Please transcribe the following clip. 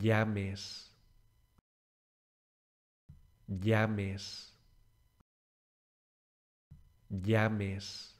llames, llames, llames.